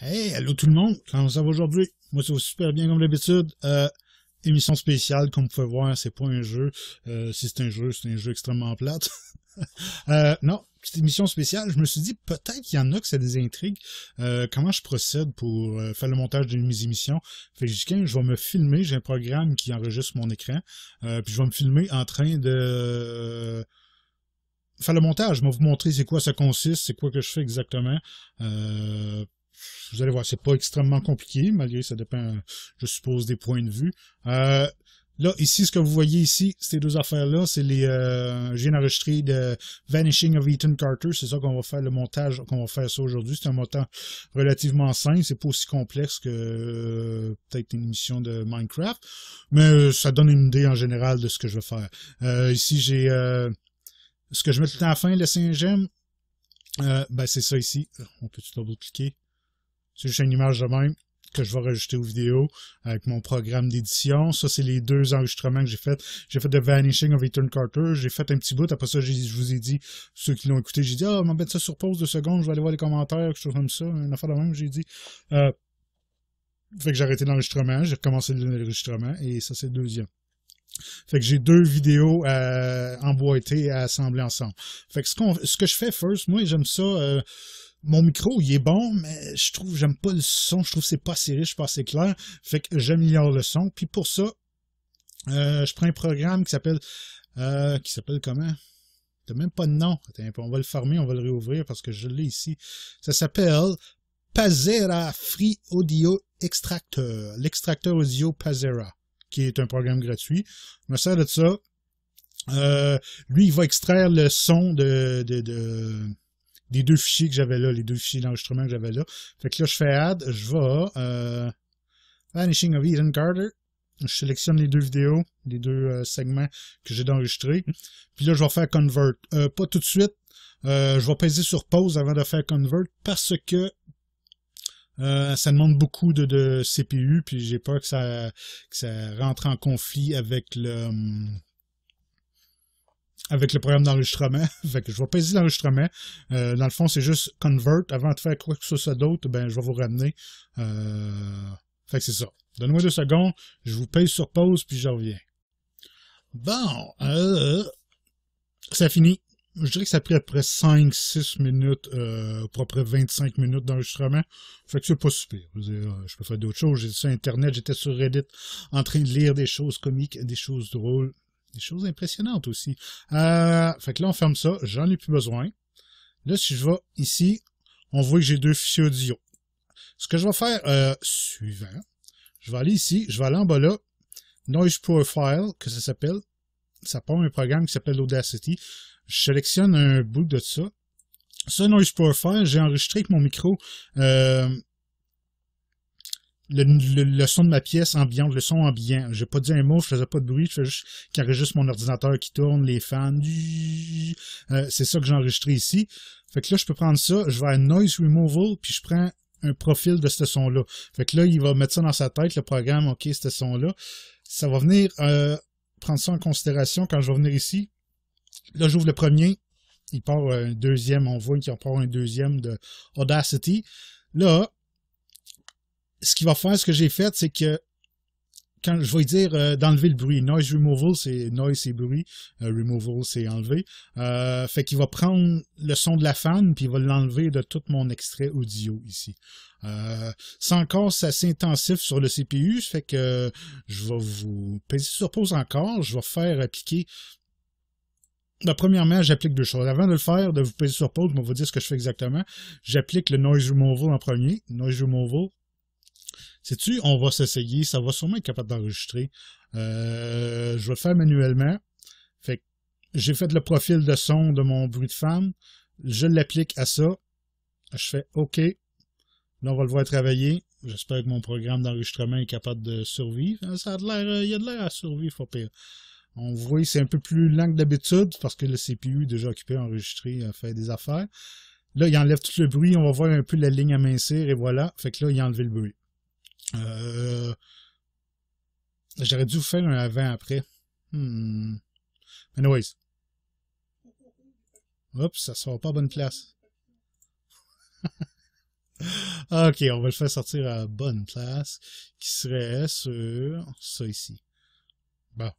Hey, allô tout le monde, comment ça va aujourd'hui? Moi ça va super bien comme d'habitude. Euh, émission spéciale, comme vous pouvez voir, c'est pas un jeu. Euh, si c'est un jeu, c'est un jeu extrêmement plate. euh, non, petite émission spéciale. Je me suis dit peut-être qu'il y en a que ça des intrigues. Euh, comment je procède pour faire le montage de mes émissions? Fait que jusqu'à je vais me filmer, j'ai un programme qui enregistre mon écran. puis je vais me filmer en train de faire le montage. Je vais vous montrer c'est quoi ça consiste, c'est quoi que je fais exactement. Euh, vous allez voir, c'est pas extrêmement compliqué, malgré ça dépend, je suppose, des points de vue. Euh, là, ici, ce que vous voyez ici, ces deux affaires-là, c'est les... Euh, j'ai de Vanishing of Ethan Carter. C'est ça qu'on va faire, le montage qu'on va faire ça aujourd'hui. C'est un montant relativement simple. C'est pas aussi complexe que euh, peut-être une émission de Minecraft. Mais euh, ça donne une idée en général de ce que je vais faire. ici, j'ai... ce que je mets tout le à la fin, le 5ème. ben, c'est ça ici. On peut tout double-cliquer. C'est juste une image de même que je vais rajouter aux vidéos avec mon programme d'édition. Ça, c'est les deux enregistrements que j'ai fait. J'ai fait The Vanishing of Ethan Carter. J'ai fait un petit bout. Après ça, je vous ai dit, ceux qui l'ont écouté, j'ai dit, ah, oh, mettre ça sur pause deux secondes, je vais aller voir les commentaires, quelque chose comme ça. Une affaire de même, j'ai dit. Euh, fait que j'ai arrêté l'enregistrement, j'ai recommencé l'enregistrement, et ça, c'est le deuxième. Fait que j'ai deux vidéos à euh, emboîter, à assembler ensemble. Fait que ce, que je fais first, moi, j'aime ça... Euh, mon micro, il est bon, mais je trouve, j'aime pas le son, je trouve que c'est pas assez riche, pas assez clair, fait que j'améliore le son. Puis pour ça, euh, je prends un programme qui s'appelle, euh, qui s'appelle comment? T'as même pas de nom. on va le fermer, on va le réouvrir parce que je l'ai ici. Ça s'appelle Pazera Free Audio Extractor. L'extracteur audio Pazera, qui est un programme gratuit. Je me sers de ça. Euh, lui, il va extraire le son de, de des deux fichiers que j'avais là, les deux fichiers d'enregistrement que j'avais là. Fait que là, je fais add, je vais euh, Vanishing of Eden Carter. Je sélectionne les deux vidéos, les deux euh, segments que j'ai d'enregistrer. Puis là, je vais faire convert. Euh, pas tout de suite. je vais peser sur pause avant de faire convert parce que ça demande beaucoup de, de CPU, puis j'ai peur que ça, que ça rentre en conflit avec le, hum, avec le programme d'enregistrement. fait que je vais pas l'enregistrement. Euh, dans le fond, c'est juste convert. Avant de faire quoi que ce soit d'autre, ben, je vais vous ramener. Euh, fait que c'est ça. Donnez-moi deux secondes. Je vous paye sur pause, puis je reviens. Bon, euh, fini. fini. Je dirais que ça a pris à peu près 5-6 minutes, euh, à peu près 25 minutes d'enregistrement. Fait que c'est pas super. Je, euh, peux faire d'autres choses. J'étais sur Internet, j'étais sur Reddit en train de lire des choses comiques, des choses drôles. Des choses impressionnantes aussi. Euh, fait que là, on ferme ça. J'en ai plus besoin. Là, si je vais ici, on voit que j'ai deux fichiers audio. Ce que je vais faire euh, suivant, je vais aller ici, je vais aller en bas là, Noise Profile, que ça s'appelle. Ça prend un programme qui s'appelle Audacity. Je sélectionne un bout de ça. Ce Noise Profile, j'ai enregistré avec mon micro euh, le, son de ma pièce ambiante, le son ambiant. J'ai pas dit un mot, je faisais pas de bruit, je fais juste mon ordinateur qui tourne, les fans. Euh, c'est ça que j'ai enregistré ici. Fait que là, je peux prendre ça, je vais à Noise Removal, puis je prends un profil de ce son-là. Fait que là, il va mettre ça dans sa tête, le programme, OK, ce son-là. Ça va venir euh, prendre ça en considération quand je vais venir ici. Là, j'ouvre le premier. Il part euh, un deuxième, on voit qu'il part un deuxième de Audacity. Là, ce qu'il va faire, ce que j'ai fait, c'est que quand je vais dire euh, d'enlever le bruit. Noise removal, c'est noise, c'est bruit. Euh, removal, c'est enlever. Euh, fait qu'il va prendre le son de la fan, puis il va l'enlever de tout mon extrait audio ici. c'est encore assez intensif sur le CPU, fait que je vais vous peser sur pause encore. Je vais faire appliquer première ben, premièrement, j'applique deux choses. Avant de le faire, de vous peser sur pause, je vais vous dire ce que je fais exactement. J'applique le noise removal en premier, noise removal, sais-tu, on va s'essayer, ça va sûrement être capable d'enregistrer. Euh, je vais le faire manuellement. Fait j'ai fait le profil de son de mon bruit de femme. Je l'applique à ça. Je fais OK. Là, on va le voir travailler. J'espère que mon programme d'enregistrement est capable de survivre. Hein, ça a l'air, euh, il y a de l'air à survivre, faut pire. On voit, c'est un peu plus lent que d'habitude parce que le CPU est déjà occupé à enregistrer, à faire des affaires. Là, il enlève tout le bruit. On va voir un peu la ligne à mincir et voilà. Fait que là, il a enlevé le bruit. Euh, j'aurais dû vous faire un avant-après. Hmm. Anyways. Oups, ça sort pas à bonne place. ok, on va le faire sortir à bonne place, qui serait sur ça ici. Bon.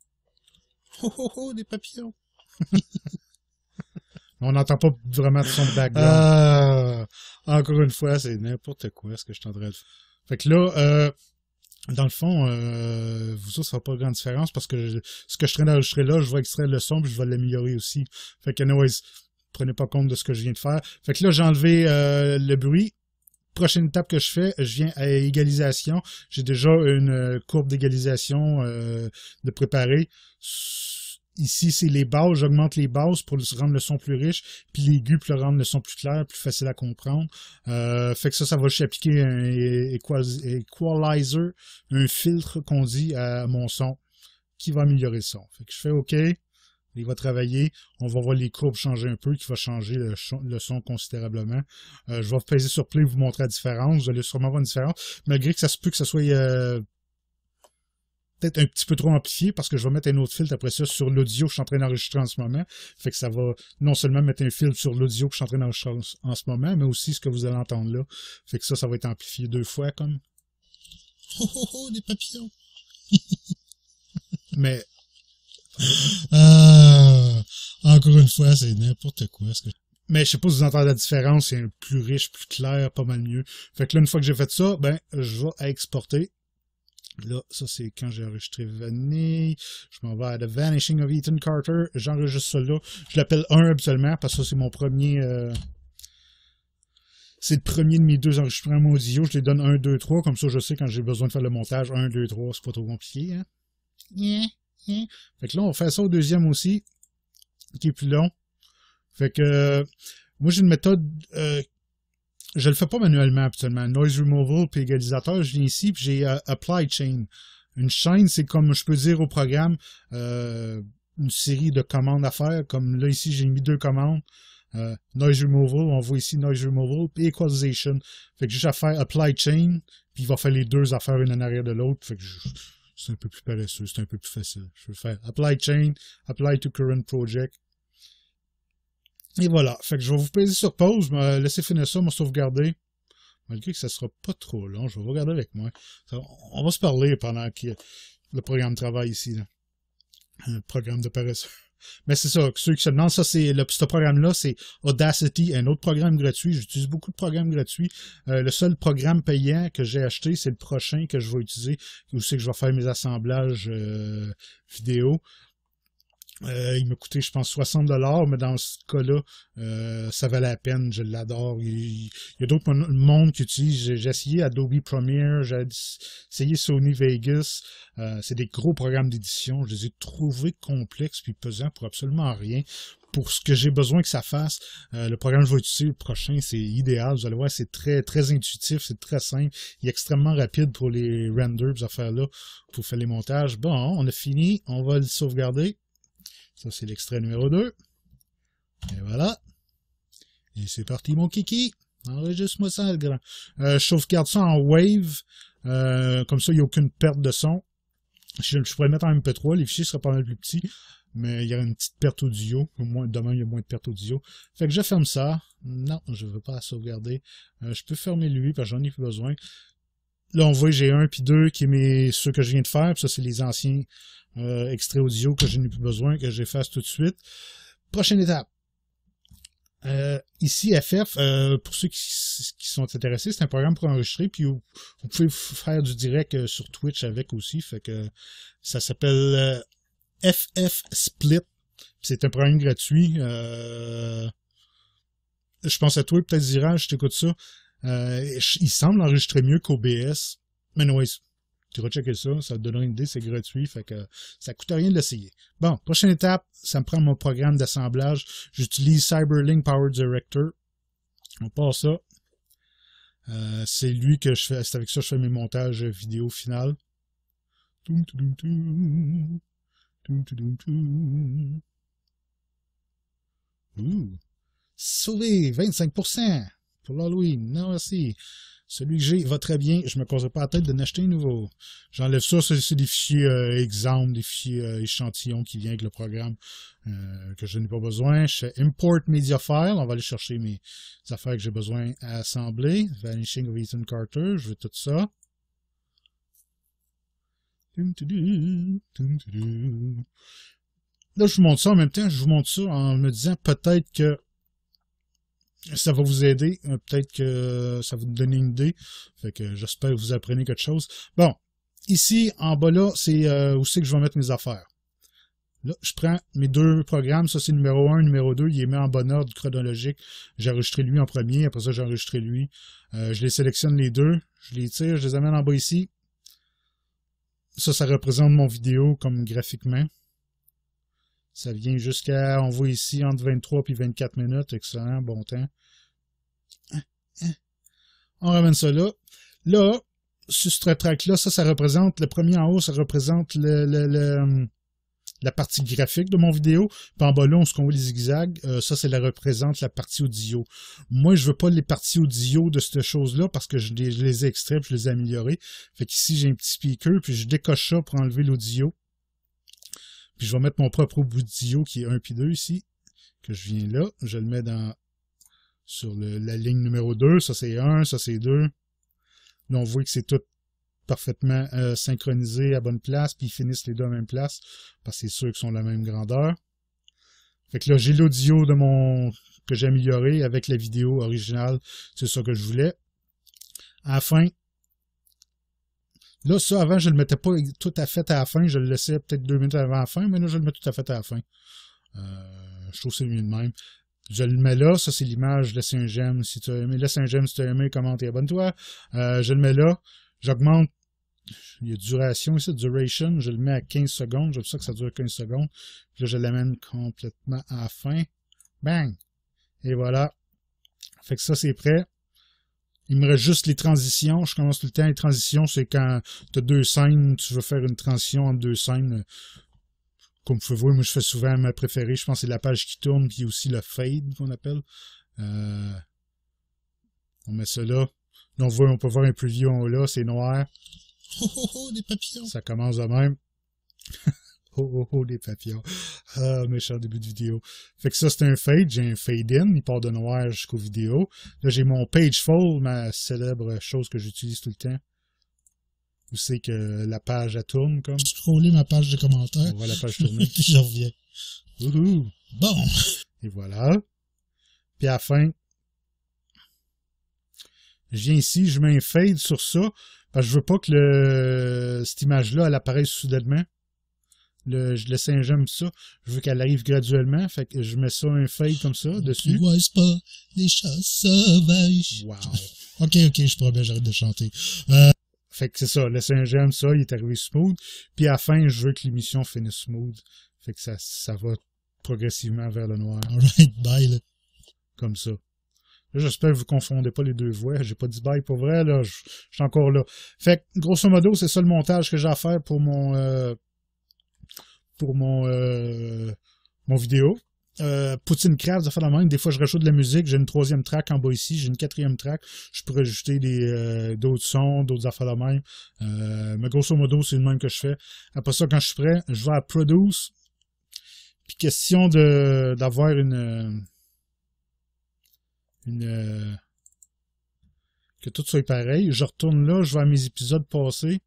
Oh, oh, oh, des papillons! on n'entend pas vraiment de son background. Ah. Euh, encore une fois, c'est n'importe quoi ce que je tendrais. faire. Fait que là, euh, dans le fond, euh, vous autres, ça pas grande différence parce que ce que je traîne d'enregistrer là, je vais extraire le son puis je vais l'améliorer aussi. Fait que, anyways, prenez pas compte de ce que je viens de faire. Fait que là, j'ai enlevé euh, le bruit. Prochaine étape que je fais, je viens à égalisation. J'ai déjà une euh, courbe d'égalisation de préparer ici, c'est les bases, j'augmente les bases pour rendre le son plus riche, puis l'aigu pour le rendre le son plus clair, plus facile à comprendre. Euh, fait que ça, ça va juste appliquer un equalizer, un filtre qu'on dit à mon son, qui va améliorer le son. Fait que je fais OK, il va travailler, on va voir les courbes changer un peu, qui va changer le, son considérablement. Euh, je vais peser sur play, vous montrer la différence, vous allez sûrement voir une différence, malgré que ça se peut que ça soit... Euh, peut-être un petit peu trop amplifié parce que je vais mettre un autre filtre après ça sur l'audio que je suis en train d'enregistrer en ce moment. Fait que ça va non seulement mettre un filtre sur l'audio que je suis en train d'enregistrer en, ce moment, mais aussi ce que vous allez entendre là. Fait que ça, ça va être amplifié deux fois comme. Oh oh oh, des papillons! mais. Ah, encore une fois, c'est n'importe quoi ce que mais je sais pas si vous entendez la différence, c'est plus riche, plus clair, pas mal mieux. Fait que là, une fois que j'ai fait ça, ben, je vais exporter Là, ça c'est quand j'ai enregistré Vanny. Je m'en vais à The Vanishing of Ethan Carter. J'enregistre ça là. Je l'appelle 1 habituellement parce que c'est mon premier... Euh, c'est le premier de mes deux enregistrements audio. Je les donne 1, 2, 3. Comme ça, je sais quand j'ai besoin de faire le montage. 1, 2, 3. C'est pas trop compliqué. Hein? Fait que là, on va faire ça au deuxième aussi. Qui est plus long. Fait que... Euh, moi, j'ai une méthode euh, je le fais pas manuellement habituellement. Noise removal puis égalisateur, je viens ici puis j'ai euh, apply chain. Une chaîne, c'est comme je peux dire au programme euh, une série de commandes à faire. Comme là ici, j'ai mis deux commandes. Euh, noise removal, on voit ici noise removal puis equalization. Fait que juste à faire apply chain, puis il va faire les deux affaires une en arrière de l'autre. Fait que c'est un peu plus paresseux, c'est un peu plus facile. Je vais faire apply chain, apply to current project, et voilà. Fait je vais vous poser sur pause, me euh, laisser finir ça, me sauvegarder. Malgré que ça sera pas trop long, je vais vous regarder avec moi. On va se parler pendant que le programme travaille ici. Là. Euh, programme de paris Mais c'est ça, ceux qui se demandent, ça, c'est le, ce programme-là, c'est Audacity, un autre programme gratuit. J'utilise beaucoup de programmes gratuits. Euh, le seul programme payant que j'ai acheté, c'est le prochain que je vais utiliser, où c'est que je vais faire mes assemblages vidéo. Euh, il m'a coûté, je pense, 60 dollars, mais dans ce cas-là, euh, ça valait la peine. Je l'adore. Il, y a d'autres mondes qui utilisent. J'ai essayé Adobe Premiere, j'ai essayé Sony Vegas. Euh, c'est des gros programmes d'édition. Je les ai trouvés complexes puis pesants pour absolument rien. Pour ce que j'ai besoin que ça fasse, le programme que je vais utiliser le prochain, c'est idéal. Vous allez voir, c'est très très intuitif, c'est très simple. Il est extrêmement rapide pour les renders, affaires pour faire les montages. Bon, on a fini. On va le sauvegarder. Ça, c'est l'extrait numéro 2. Et voilà. Et c'est parti, mon kiki. Enregistre-moi ça, le grand. Euh, je sauvegarde ça en wave. Euh, comme ça, il n'y a aucune perte de son. Je, je, pourrais mettre en MP3. Les fichiers seraient pas mal plus petits. Mais il y aurait une petite perte audio. demain, il y a moins de perte audio. Fait que je ferme ça. Non, je ne veux pas sauvegarder. Euh, je peux fermer lui parce que j'en ai plus besoin. Là, on voit j'ai un puis deux qui est mes, ceux que je viens de faire. ça, c'est les anciens euh, extraits audio que je n'ai plus besoin, que j'efface tout de suite. Prochaine étape. Euh, ici, FF, euh, pour ceux qui, sont intéressés, c'est un programme pour enregistrer, puis vous, pouvez faire du direct euh, sur Twitch avec aussi. Fait que ça s'appelle FF Split. C'est un programme gratuit. je pense à toi, peut-être Zira, je t'écoute ça. Euh, il semble enregistrer mieux qu'OBS. Mais non, tu rechecker ça, ça te donnera une idée, c'est gratuit, fait que ça coûte rien de l'essayer. Bon, prochaine étape, ça me prend mon programme d'assemblage. J'utilise CyberLink Power Director. On part ça. Euh, c'est lui que je fais, c'est avec ça que je fais mes montages vidéo final. Ouh, 25% pour l'Halloween. Non, merci. Celui que j'ai va très bien. Je me causerai pas la tête de n'acheter un nouveau. J'enlève ça. C'est des fichiers euh, exemples, des fichiers euh, échantillons qui viennent avec le programme euh, que je n'ai pas besoin. Je fais Import Media File. On va aller chercher mes affaires que j'ai besoin à assembler. Vanishing of Ethan Carter. Je veux tout ça. Là, je vous montre ça en même temps. Je vous montre ça en me disant peut-être que ça va vous aider. Euh, peut-être que ça va vous donner une idée. Fait que j'espère que vous apprenez quelque chose. Bon, ici, en bas là, c'est euh, où c'est que je vais mettre mes affaires. Là, je prends mes deux programmes. Ça, c'est numéro 1, numéro 2. Il est mis en bon ordre chronologique. J'ai enregistré lui en premier. Après ça, j'ai enregistré lui. Euh, je les sélectionne les deux. Je les tire. Je les amène en bas ici. Ça, ça représente mon vidéo comme graphiquement. Ça vient jusqu'à, on voit ici, entre 23 et 24 minutes. Excellent, bon temps. On ramène ça là. Là, sur ce track-là, ça, ça représente, le premier en haut, ça représente le, hum, la partie graphique de mon vidéo. Puis en bas là, on se voit les zigzags. Euh, ça, c'est représente la partie audio. Moi, je veux pas les parties audio de cette chose-là parce que je les, ai extraits, je les ai améliorés. Fait qu'ici, j'ai un petit speaker, puis je décoche ça pour enlever l'audio. Puis je vais mettre mon propre Dio qui est 1 puis 2 ici, que je viens là. Je le mets dans sur la ligne numéro 2. Ça, c'est 1, ça, c'est 2. Là, on voit que c'est tout parfaitement euh, synchronisé à bonne place, puis ils finissent les deux à même place, parce que c'est sûr qu'ils sont de la même grandeur. Fait que là, j'ai l'audio de mon que j'ai amélioré avec la vidéo originale. C'est ça que je voulais. À la Là, ça, avant, je ne le mettais pas tout à fait à la fin. Je le laissais peut-être deux minutes avant la fin, mais là, je le mets tout à fait à la fin. Euh, je trouve que c'est mieux de même. Je le mets là, ça c'est l'image, laisse un j'aime si tu as aimé, laisse un j'aime si tu as aimé, commente et abonne-toi. Euh, je le mets là, j'augmente, il y a duration ici, duration, je le mets à 15 secondes, j'aime ça que ça dure 15 secondes. Puis là, je l'amène complètement à la fin. Bang! Et voilà. Fait que ça c'est prêt. Il me reste juste les transitions. Je commence tout le temps les transitions. C'est quand tu as deux scènes, tu veux faire une transition entre deux scènes. Comme vous pouvez voir, moi je fais souvent ma préférée. Je pense que c'est la page qui tourne, puis aussi le fade qu'on appelle. Euh, on met ça là. on, voit, on peut voir un preview là, c'est noir. Oh, oh, oh, des papillons. Ça commence de même. Oh, oh, oh, les papillons. Ah, méchant début de vidéo. Fait que ça, c'est un fade. J'ai un fade-in. Il part de noir jusqu'aux vidéos. Là, j'ai mon page fold, ma célèbre chose que j'utilise tout le temps. Vous savez que la page, elle tourne, comme. Je scroller ma page de commentaires. On voit la page tourner. reviens. Bon. Et voilà. Puis à la fin, je viens ici, je mets un fade sur ça, parce que je veux pas que le, cette image-là, elle apparaisse soudainement le, laisse saint j'aime ça. Je veux qu'elle arrive graduellement. Fait que je mets ça un fade comme ça dessus. Tu pas les chats sauvages. Wow. ok, ok, je promets, j'arrête de chanter. Euh, fait que c'est ça, le saint ça, il est arrivé smooth. Puis à la fin, je veux que l'émission finisse smooth. Fait que ça, ça va progressivement vers le noir. Alright, bye Comme ça. J'espère que vous ne confondez pas les deux voix. J'ai pas dit bye pour vrai, là. Je suis encore là. Fait que, grosso modo, c'est ça le montage que j'ai à faire pour mon, euh, pour mon, euh, mon vidéo. Euh, Poutine Craft, ça fait la même. Des fois, je rajoute de la musique. J'ai une troisième track en bas ici. J'ai une quatrième track. Je pourrais ajouter euh, d'autres sons, d'autres affaires la même. mais grosso modo, c'est le même que je fais. Après ça, quand je suis prêt, je vais à Produce. Puis question d'avoir une... Une... Que tout soit pareil. Je retourne là, je vais à mes épisodes passés.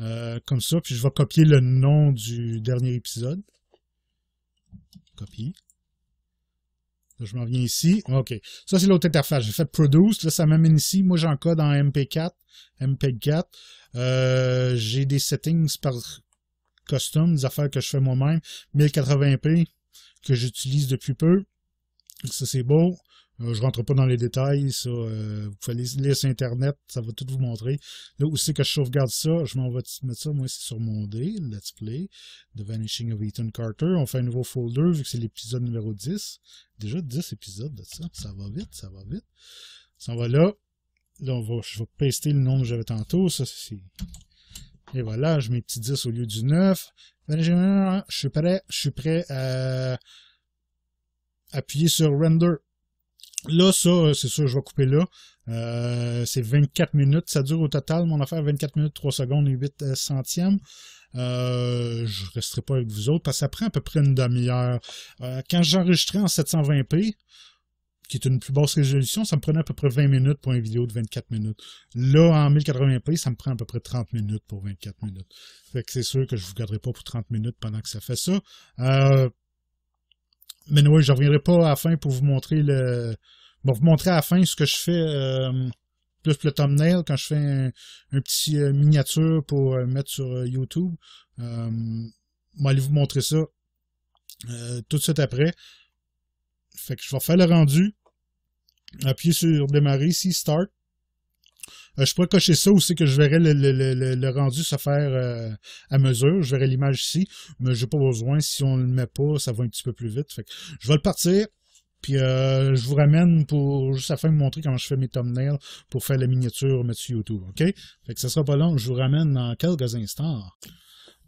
Euh, comme ça, puis je vais copier le nom du dernier épisode. copier je m'en viens ici. OK. Ça, c'est l'autre interface. J'ai fait Produce. Là, ça m'amène ici. Moi, j'encode en MP4. MP4. Euh, j'ai des settings par custom, des affaires que je fais moi-même. 1080p que j'utilise depuis peu. Ça, c'est beau. Euh, je rentre pas dans les détails, ça, euh, vous pouvez aller sur Internet, ça va tout vous montrer. Là où c'est que je sauvegarde ça, je m'en vais mettre ça, moi c'est sur mon D. Let's Play, The Vanishing of Ethan Carter. On fait un nouveau folder vu que c'est l'épisode numéro 10. Déjà 10 épisodes de ça, ça va vite, ça va vite. Ça va là. Là, je vais paster le nombre que j'avais tantôt, ça c'est... Et voilà, je mets petit 10 au lieu du 9. Je suis prêt, je suis prêt à appuyer sur Render. Là, ça, euh, c'est sûr, je vais couper là. Euh, c'est 24 minutes. Ça dure au total, mon affaire, 24 minutes, 3 secondes et 8 euh, centièmes. je ne resterai pas avec vous autres parce que ça prend à peu près une demi-heure. quand j'enregistrais en 720p, qui est une plus basse résolution, ça me prenait à peu près 20 minutes pour une vidéo de 24 minutes. Là, en 1080p, ça me prend à peu près 30 minutes pour 24 minutes. Fait que c'est sûr que je ne vous garderai pas pour 30 minutes pendant que ça fait ça. Euh, mais oui, je ne reviendrai pas à la fin pour vous montrer le. Bon, vous montrer à la fin ce que je fais euh, plus le thumbnail quand je fais un, petit euh, miniature pour euh, mettre sur YouTube. Euh, vais allez vous montrer ça tout de suite après. Fait que je vais faire le rendu. Appuyer sur démarrer ici, Start. Euh, je pourrais cocher ça aussi que je verrai le, rendu se faire euh, à mesure. Je verrai l'image ici, mais je n'ai pas besoin. Si on ne le met pas, ça va un petit peu plus vite. je vais le partir. Puis euh, je vous ramène pour juste afin de montrer comment je fais mes thumbnails pour faire la miniature mettre sur YouTube, OK? Fait que ça sera pas long, je vous ramène dans quelques instants.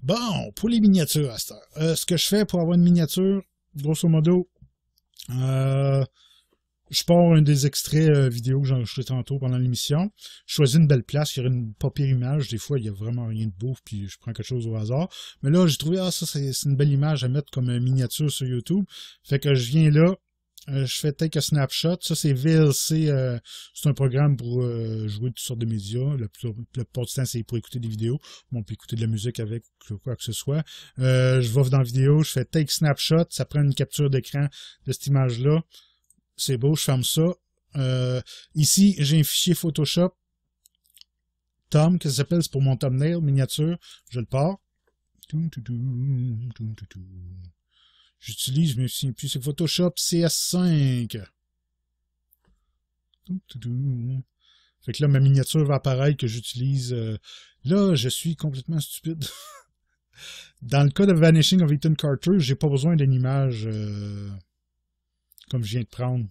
Bon, pour les miniatures ce que je fais pour avoir une miniature, grosso modo, euh, je pars un des extraits euh, vidéo que j'ai tantôt pendant l'émission. Je choisis une belle place, il y aurait une pas pire image. Des fois, il n'y a vraiment rien de beau, puis je prends quelque chose au hasard. Mais là, j'ai trouvé, ah, ça, c'est une belle image à mettre comme euh, miniature sur YouTube. Fait que je viens là, euh, je fais take a snapshot. Ça, c'est VLC. c'est un programme pour jouer toutes sortes de médias. Le plupart du temps, c'est pour écouter des vidéos. on peut écouter de la musique avec quoi que ce soit. je vais dans la vidéo, je fais take snapshot. Ça prend une capture d'écran de cette image-là c'est beau, je ferme ça. Euh, ici, j'ai un fichier Photoshop, Tom, ça s'appelle, c'est pour mon thumbnail, miniature, je le pars. J'utilise, mais si c'est Photoshop CS5. Fait que là, ma miniature va apparaître que j'utilise. Euh, là, je suis complètement stupide. Dans le cas de Vanishing of Ethan Carter, j'ai pas besoin d'une image. Euh, comme je viens de prendre.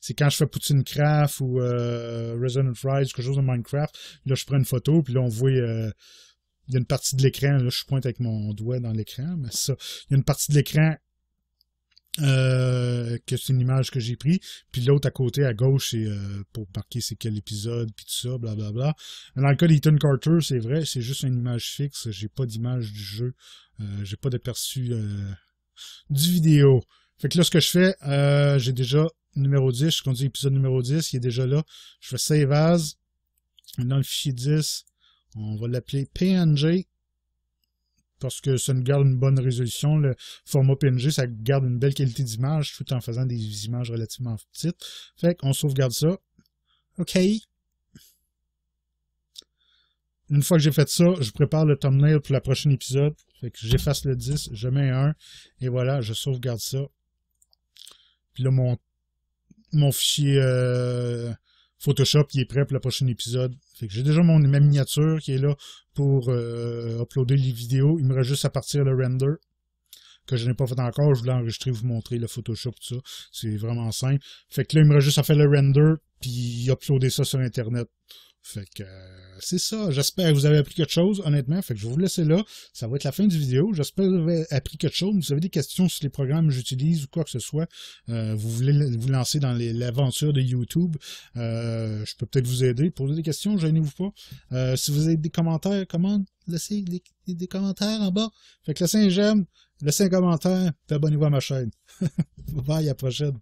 C'est quand je fais Poutine Craft ou euh, Resident Rise, quelque chose de Minecraft. Là, je prends une photo, puis là, on voit. Euh, il y a une partie de l'écran, là, je pointe avec mon doigt dans l'écran, mais ça. Il y a une partie de l'écran euh, que c'est une image que j'ai prise, puis l'autre à côté, à gauche, c'est euh, pour marquer c'est quel épisode, puis tout ça, blablabla. Dans le cas d'Ethan Carter, c'est vrai, c'est juste une image fixe, j'ai pas d'image du jeu, j'ai pas d'aperçu du vidéo. Fait que là, ce que je fais, euh, j'ai déjà numéro 10, je conduis l'épisode numéro 10, il est déjà là. Je fais save as. Dans le fichier 10, on va l'appeler PNG parce que ça nous garde une bonne résolution. Le format PNG, ça garde une belle qualité d'image tout en faisant des images relativement petites. Fait qu'on sauvegarde ça. OK. Une fois que j'ai fait ça, je prépare le thumbnail pour le prochain épisode. Fait que j'efface le 10, je mets un et voilà, je sauvegarde ça. Puis là, mon, mon fichier euh, Photoshop qui est prêt pour le prochain épisode. Fait que j'ai déjà mon, ma miniature qui est là pour euh, uploader les vidéos. Il me reste juste à partir le render que je n'ai pas fait encore. Je voulais enregistrer, vous montrer le Photoshop, tout ça. C'est vraiment simple. Fait que là, il me reste juste à faire le render puis uploader ça sur Internet fait que euh, c'est ça. J'espère que vous avez appris quelque chose, honnêtement. Fait que je vais vous laisser là. Ça va être la fin du vidéo. J'espère que vous avez appris quelque chose. Vous avez des questions sur les programmes que j'utilise ou quoi que ce soit. Euh, vous voulez vous lancer dans l'aventure de YouTube. Euh, je peux peut-être vous aider. Posez des questions, gênez-vous pas. si vous avez des commentaires, comment? laissez des, commentaires en bas. Fait que laissez un j'aime, laissez un commentaire, abonnez-vous à ma chaîne. Bye, à la prochaine.